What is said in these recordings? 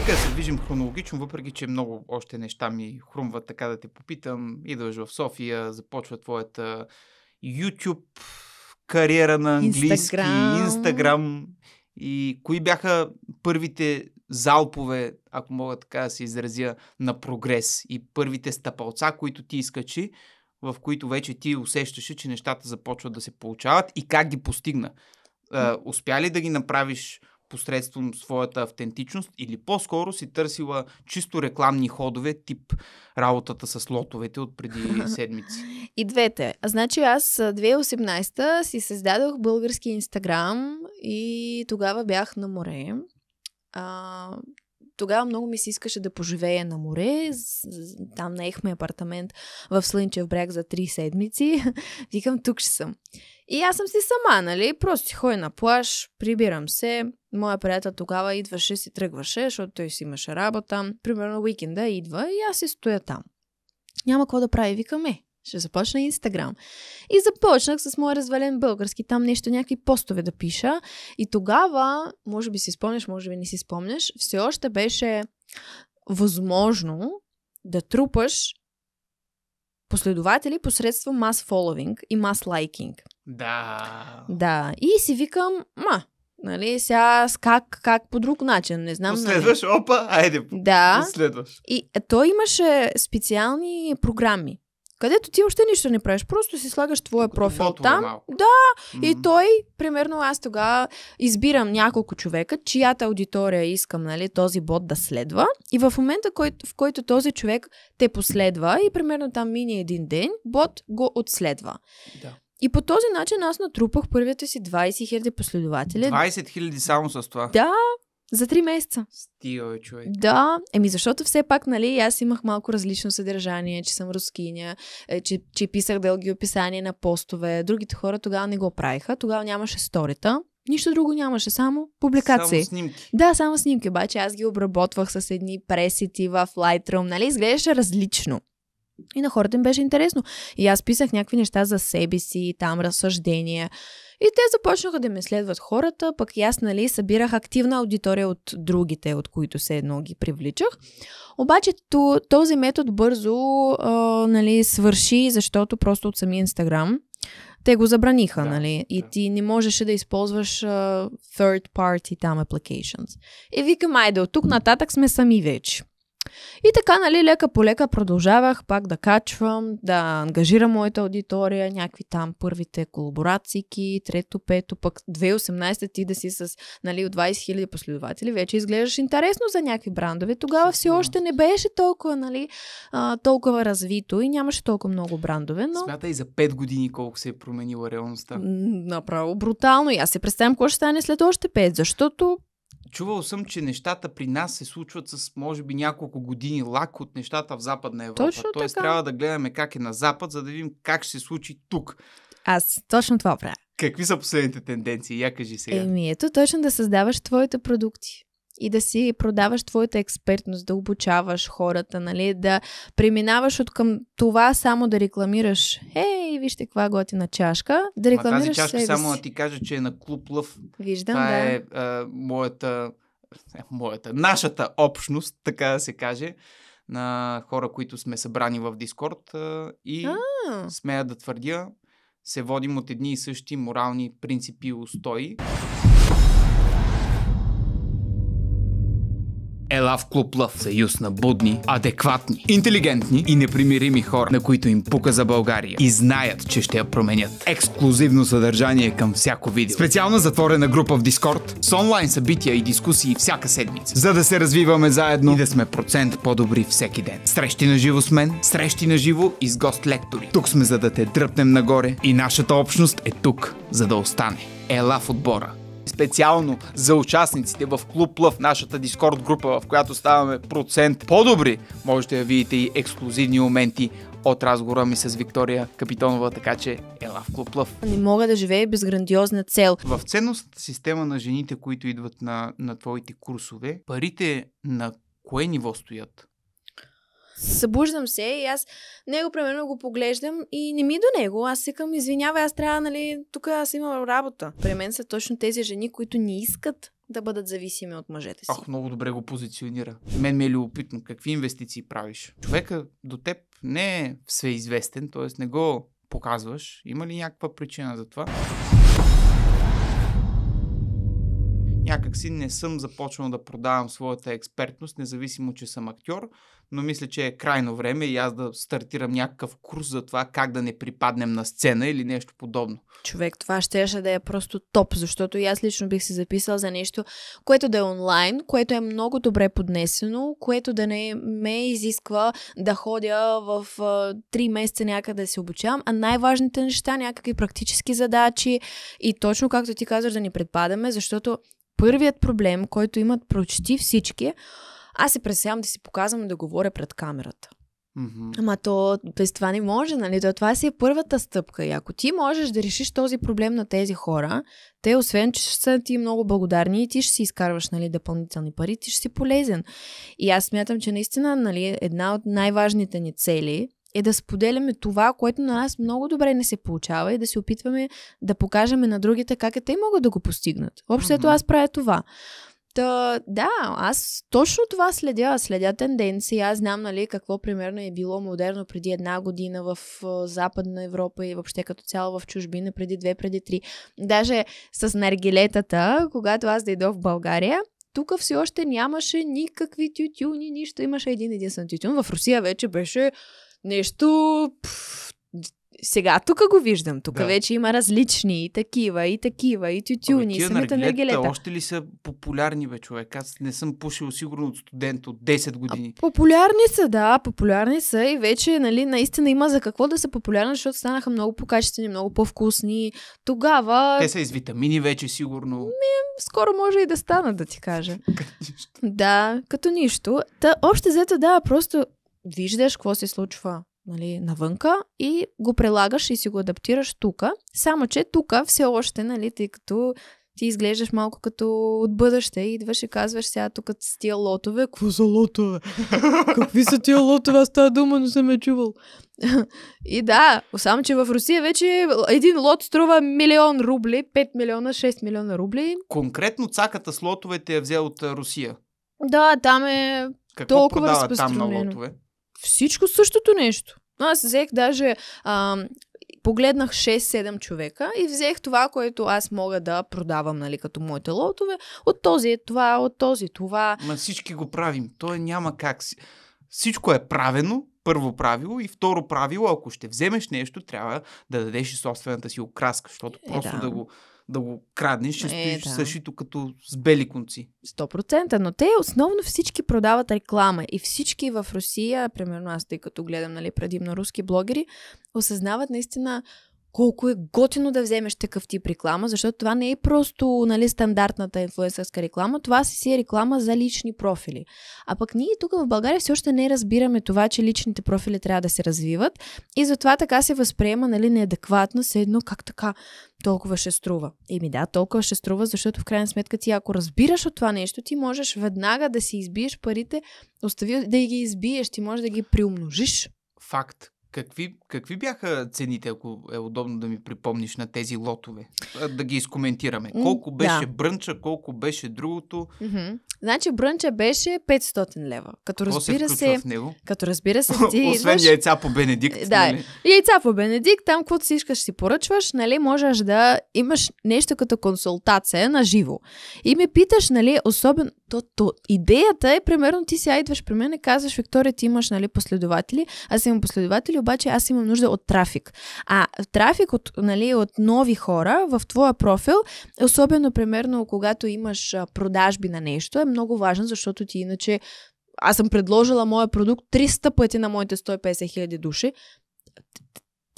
нека се движим хронологично, въпреки че много още неща ми хрумват така да те попитам. Идваш в София, започва твоята YouTube кариера на английски, Instagram. И кои бяха първите залпове, ако мога така да се изразя, на прогрес и първите стъпалца, които ти изкачи, в които вече ти усещаше, че нещата започват да се получават и как ги постигна? Uh, успя ли да ги направиш посредством своята автентичност или по-скоро си търсила чисто рекламни ходове, тип работата с лотовете от преди седмици? И двете. Значи аз 2018 та си създадох български инстаграм и тогава бях на море. А, тогава много ми се искаше да поживея на море. Там наехме апартамент в Слънчев бряг за три седмици. Викам, тук ще съм. И аз съм си сама, нали? Просто си ходя на плаж, прибирам се. Моя приятел тогава идваше, си тръгваше, защото той си имаше работа. Примерно уикенда идва и аз си стоя там. Няма какво да прави. викаме ще започна Инстаграм. И започнах с моя развален български, там нещо, някакви постове да пиша. И тогава, може би си спомняш, може би не си спомняш, все още беше възможно да трупаш последователи посредством мас фоловинг и мас лайкинг. Да. Да. И си викам, ма, нали, сега как, как по друг начин, не знам. Следваш, нали. опа, айде, да. следваш. И е, то имаше специални програми където ти още нищо не правиш, просто си слагаш твоя профил Ботва там. Е малко. Да, mm-hmm. и той, примерно аз тогава избирам няколко човека, чията аудитория искам, нали, този бот да следва. И в момента, в който този човек те последва и примерно там мини един ден, бот го отследва. Да. И по този начин аз натрупах първите си 20 000 последователи. 20 000 само с това? Да, за три месеца. Стига, човек. Да, еми защото все пак, нали, аз имах малко различно съдържание, че съм рускиня, е, че, че писах дълги описания на постове. Другите хора тогава не го правиха, тогава нямаше сторита. Нищо друго нямаше, само публикации. Само снимки. Да, само снимки, обаче аз ги обработвах с едни пресети в Lightroom, нали, изглеждаше различно. И на хората им беше интересно. И аз писах някакви неща за себе си, там разсъждения. И те започнаха да ме следват хората, пък и аз, нали, събирах активна аудитория от другите, от които се едно ги привличах. Обаче този метод бързо, а, нали, свърши, защото просто от самия Инстаграм те го забраниха, да, нали? И да. ти не можеше да използваш uh, third party там applications. И викам, айде, от тук нататък сме сами вече. И така, нали, лека по лека продължавах пак да качвам, да ангажирам моята аудитория, някакви там първите колаборации, трето, пето, пък 2018 ти да си с, нали, от 20 000 последователи, вече изглеждаш интересно за някакви брандове. Тогава все още не беше толкова, нали, а, толкова развито и нямаше толкова много брандове, но... Смятай за 5 години колко се е променила реалността. Направо брутално. И аз се представям какво ще стане след още 5, защото Чувал съм, че нещата при нас се случват с, може би, няколко години лак от нещата в Западна Европа. Точно Тоест, така. трябва да гледаме как е на Запад, за да видим как ще се случи тук. Аз точно това правя. Какви са последните тенденции? Я кажи сега. Еми, ето точно да създаваш твоите продукти и да си продаваш твоята експертност, да обучаваш хората, нали, да преминаваш от към това само да рекламираш ей, вижте каква готина чашка, да рекламираш Ма тази чашка себе само да ти кажа, че е на клуб Лъв. Виждам, това да. е е моята, моята, нашата общност, така да се каже на хора, които сме събрани в Дискорд и а смея да твърдя, се водим от едни и същи морални принципи и устои. Ела в клуб Лъв, съюз на будни, адекватни, интелигентни и непримирими хора, на които им пука за България и знаят, че ще я променят. Ексклюзивно съдържание към всяко видео. Специална затворена група в Дискорд с онлайн събития и дискусии всяка седмица, за да се развиваме заедно и да сме процент по-добри всеки ден. Срещи на живо с мен, срещи на живо и с гост лектори. Тук сме за да те дръпнем нагоре и нашата общност е тук, за да остане. Ела в отбора специално за участниците в Клуб Лъв, нашата Дискорд група, в която ставаме процент по-добри, можете да видите и ексклюзивни моменти от разговора ми с Виктория Капитонова, така че ела в Клуб Лъв. Не мога да живея без грандиозна цел. В ценностната система на жените, които идват на, на твоите курсове, парите на кое ниво стоят? събуждам се и аз него, примерно, го поглеждам и не ми е до него. Аз към извинявай, аз трябва, нали, тук аз имам работа. При мен са точно тези жени, които не искат да бъдат зависими от мъжете си. Ах, много добре го позиционира. Мен ми е любопитно какви инвестиции правиш. Човека до теб не е всеизвестен, т.е. не го показваш. Има ли някаква причина за това? някакси не съм започнал да продавам своята експертност, независимо, че съм актьор, но мисля, че е крайно време и аз да стартирам някакъв курс за това как да не припаднем на сцена или нещо подобно. Човек, това щеше да е просто топ, защото и аз лично бих се записал за нещо, което да е онлайн, което е много добре поднесено, което да не ме изисква да ходя в три месеца някъде да се обучавам, а най-важните неща, някакви практически задачи и точно както ти казваш да ни предпадаме, защото първият проблем, който имат почти всички, аз се пресявам да си показвам и да говоря пред камерата. Mm-hmm. Ама то без това не може, нали? То, това си е първата стъпка. И ако ти можеш да решиш този проблем на тези хора, те, освен че са ти много благодарни и ти ще си изкарваш нали, допълнителни пари, ти ще си полезен. И аз смятам, че наистина нали, една от най-важните ни цели е да споделяме това, което на нас много добре не се получава и да се опитваме да покажем на другите как е те могат да го постигнат. Общо mm-hmm. аз правя това. Та, да, аз точно това следя. Следя тенденции. Аз знам, нали, какво примерно е било модерно преди една година в Западна Европа и въобще като цяло в чужбина, преди две, преди три. Даже с наргилетата, когато аз дойдох в България, тук все още нямаше никакви тютюни, нищо. Имаше един единствен тютюн. В Русия вече беше нещо... сега тук го виждам. Тук да. вече има различни и такива, и такива, и тютюни, и ами, самите наргилета. Още ли са популярни, бе, човек? Аз не съм пушил сигурно от студент от 10 години. А, популярни са, да, популярни са и вече, нали, наистина има за какво да са популярни, защото станаха много по-качествени, много по-вкусни. Тогава... Те са из витамини вече, сигурно. Ми, скоро може и да станат, да ти кажа. да, като нищо. Та, още взето, да, просто виждаш какво се случва нали, навънка и го прилагаш и си го адаптираш тук. Само, че тук все още, нали, тъй като ти изглеждаш малко като от бъдеще и идваш и казваш сега тук с тия лотове. Какво са лотове? Какви са тия лотове? Аз тази дума не съм я чувал. и да, само че в Русия вече един лот струва милион рубли, 5 милиона, 6 милиона рубли. Конкретно цаката с лотовете я е взел от Русия? Да, там е Какво толкова продава там на лотове? всичко същото нещо. Аз взех даже а, погледнах 6-7 човека и взех това, което аз мога да продавам, нали, като моите лотове. От този е това, от този е това. Ма всички го правим. То е няма как. Всичко е правено, първо правило и второ правило, ако ще вземеш нещо, трябва да дадеш и собствената си окраска, защото е, просто да, да го да го краднеш, ще е, стоиш да. съшито като с бели конци. 100%, но те основно всички продават реклама и всички в Русия, примерно аз тъй като гледам нали, предимно руски блогери, осъзнават наистина колко е готино да вземеш такъв тип реклама, защото това не е просто нали, стандартната инфлуенсърска реклама, това си си е реклама за лични профили. А пък ние тук в България все още не разбираме това, че личните профили трябва да се развиват и затова така се възприема нали, неадекватно, се едно как така толкова ще струва. Еми да, толкова ще струва, защото в крайна сметка ти ако разбираш от това нещо, ти можеш веднага да си избиеш парите, остави да ги избиеш, ти можеш да ги приумножиш. Факт. Какви, какви бяха цените, ако е удобно да ми припомниш на тези лотове? Да ги изкоментираме. Колко беше да. брънча, колко беше другото? Mm-hmm. Значи брънча беше 500 лева. Като Какво разбира се, се в него? като разбира се, ти Освен идваш... яйца по Бенедикт. Да, нали? яйца по Бенедикт, там каквото си искаш си поръчваш, нали, можеш да имаш нещо като консултация на живо. И ме питаш, нали, особено, то, то, идеята е, примерно, ти си идваш при мен и казваш, Виктория, ти имаш, нали, последователи, аз имам последователи, обаче аз имам нужда от трафик. А трафик от, нали, от нови хора в твоя профил, особено примерно когато имаш продажби на нещо, е много важно, защото ти иначе аз съм предложила моя продукт 300 пъти на моите 150 хиляди души.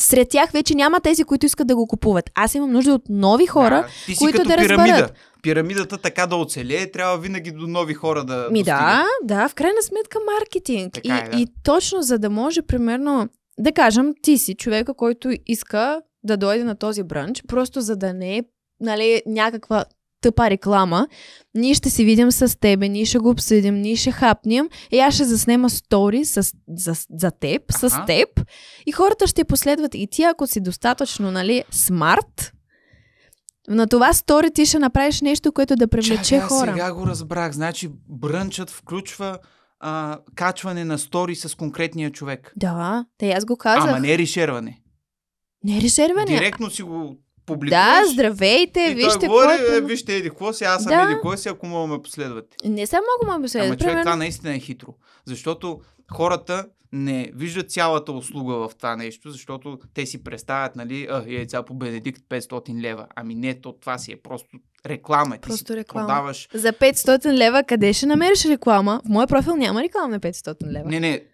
Сред тях вече няма тези, които искат да го купуват. Аз имам нужда от нови хора, да, които да пирамида. разберат пирамидата така да оцелее, трябва винаги до нови хора да. Ми достигат. да, да, в крайна сметка маркетинг. Така и, е, да. и точно за да може, примерно, да кажем, ти си човека, който иска да дойде на този бранч, просто за да не е нали, някаква тъпа реклама. Ние ще се видим с тебе, ние ще го обсъдим, ние ще хапнем и аз ще заснема стори с, за, за теб, ага. с теб и хората ще последват. И ти, ако си достатъчно, нали, смарт, на това стори ти ще направиш нещо, което да привлече Чакай, хора. сега го разбрах. Значи брънчът включва а, качване на стори с конкретния човек. Да, те аз го казах. Ама не е решерване. Не е решерване. Директно си го публикуваш. Да, здравейте, и вижте той говори, който... е, е вижте еди какво си, аз съм да. еди кой си, ако мога ме последвате. Не само ако ме последвате. Ама човек, примерно... това наистина е хитро. Защото хората не виждат цялата услуга в това нещо, защото те си представят, нали, а, яйца по Бенедикт 500 лева. Ами не, то това си е просто реклама. Ти просто си реклама. Продаваш... За 500 лева къде ще намериш реклама? В моя профил няма реклама на 500 лева. Не, не,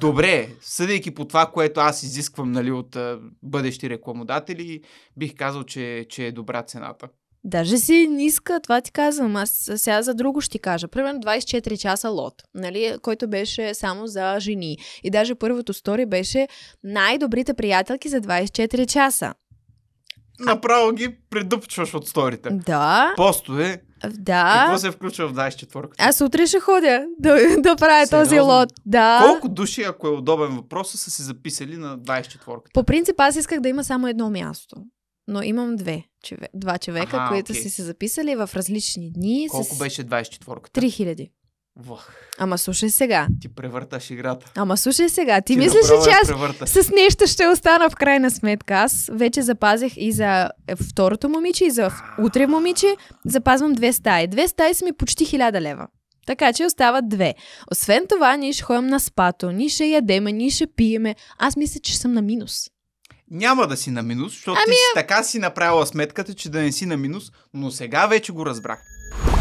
Добре, съдейки по това, което аз изисквам нали, от а, бъдещи рекламодатели, бих казал, че, че е добра цената. Даже си ниска, това ти казвам. Аз сега за друго ще ти кажа. Примерно 24 часа лот, нали, който беше само за жени. И даже първото стори беше най-добрите приятелки за 24 часа направо ги предупчваш от сторите. Да. Постове. Да. Какво се е включва в 24 Аз утре ще ходя да, да правя Сериозно? този лот. Да. Колко души, ако е удобен въпрос, са се записали на 24-ката? По принцип аз исках да има само едно място. Но имам две, чове, два човека, Аха, които okay. са се записали в различни дни. Колко с... беше 24-ката? 3000. Вах. Ама слушай сега. Ти превърташ играта. Ама слушай сега. Ти, ти мислиш ли, че аз превърташ. с нещо ще остана в крайна сметка? Аз вече запазих и за е, второто момиче, и за утре момиче. Запазвам две стаи. Две стаи са ми почти 1000 лева. Така че остават две. Освен това, ние ще ходим на спато, ние ще ядеме, ние ще пиеме. Аз мисля, че съм на минус. Няма да си на минус, защото ами... ти си така си направила сметката, че да не си на минус, но сега вече го разбрах.